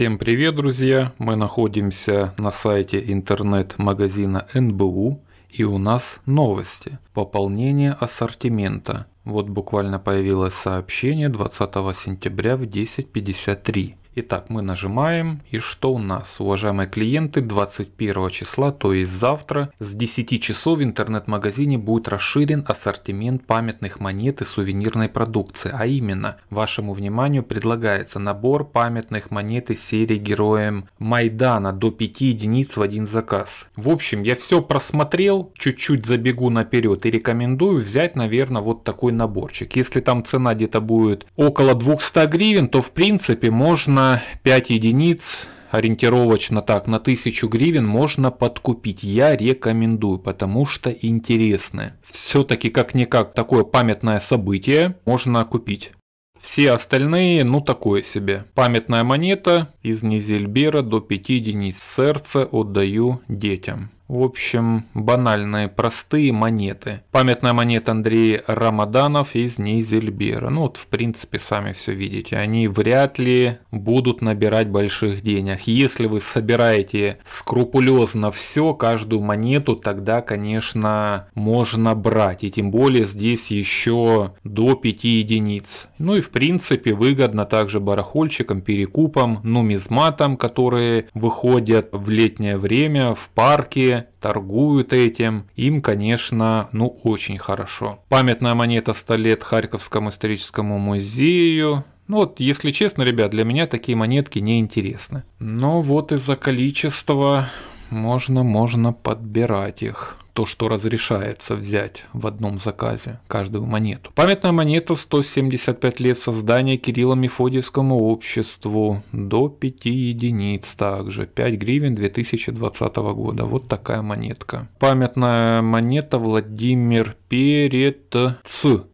Всем привет, друзья! Мы находимся на сайте интернет-магазина НБУ и у нас новости. Пополнение ассортимента. Вот буквально появилось сообщение 20 сентября в 10.53. Итак, мы нажимаем, и что у нас? Уважаемые клиенты, 21 числа, то есть завтра, с 10 часов в интернет-магазине будет расширен ассортимент памятных монет и сувенирной продукции, а именно, вашему вниманию предлагается набор памятных монет из серии героем Майдана до 5 единиц в один заказ. В общем, я все просмотрел, чуть-чуть забегу наперед и рекомендую взять, наверное, вот такой такой наборчик. Если там цена где-то будет около 200 гривен, то в принципе можно 5 единиц ориентировочно так на 1000 гривен можно подкупить. Я рекомендую, потому что интересное. Все-таки как-никак такое памятное событие можно купить. Все остальные, ну такое себе. Памятная монета из Низельбера до 5 единиц сердца отдаю детям. В общем, банальные, простые монеты. Памятная монета Андрея Рамаданов из Нейзельбера. Ну вот, в принципе, сами все видите. Они вряд ли будут набирать больших денег. Если вы собираете скрупулезно все, каждую монету, тогда, конечно, можно брать. И тем более здесь еще до 5 единиц. Ну и, в принципе, выгодно также барахольщикам, перекупам, нумизматам, которые выходят в летнее время в парке, торгуют этим, им, конечно, ну очень хорошо. Памятная монета 100 лет Харьковскому историческому музею, ну вот, если честно, ребят, для меня такие монетки не интересны. Но вот из-за количества можно, можно подбирать их то, что разрешается взять в одном заказе каждую монету. Памятная монета 175 лет создания Кирилла Мефодиевскому обществу до 5 единиц также, 5 гривен 2020 года. Вот такая монетка. Памятная монета Владимир Перец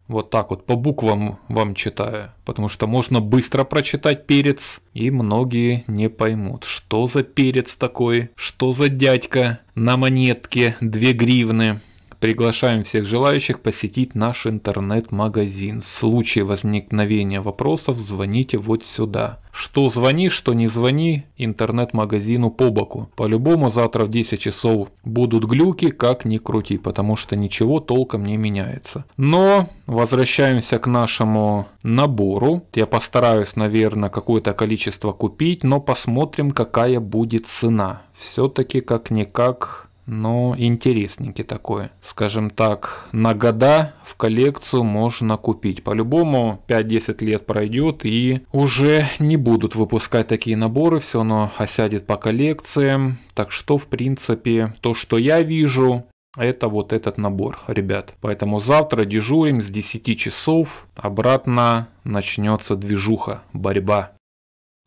вот так вот, по буквам вам читаю. Потому что можно быстро прочитать перец, и многие не поймут, что за перец такой, что за дядька на монетке 2 гривны. Приглашаем всех желающих посетить наш интернет-магазин. В случае возникновения вопросов звоните вот сюда. Что звони, что не звони интернет-магазину по боку. По-любому завтра в 10 часов будут глюки, как ни крути, потому что ничего толком не меняется. Но возвращаемся к нашему набору. Я постараюсь, наверное, какое-то количество купить, но посмотрим, какая будет цена. Все-таки как-никак но ну, интересненький такой. Скажем так, на года в коллекцию можно купить. По-любому 5-10 лет пройдет и уже не будут выпускать такие наборы, все оно осядет по коллекциям. Так что, в принципе, то, что я вижу, это вот этот набор, ребят. Поэтому завтра дежурим с 10 часов, обратно начнется движуха, борьба.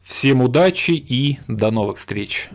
Всем удачи и до новых встреч!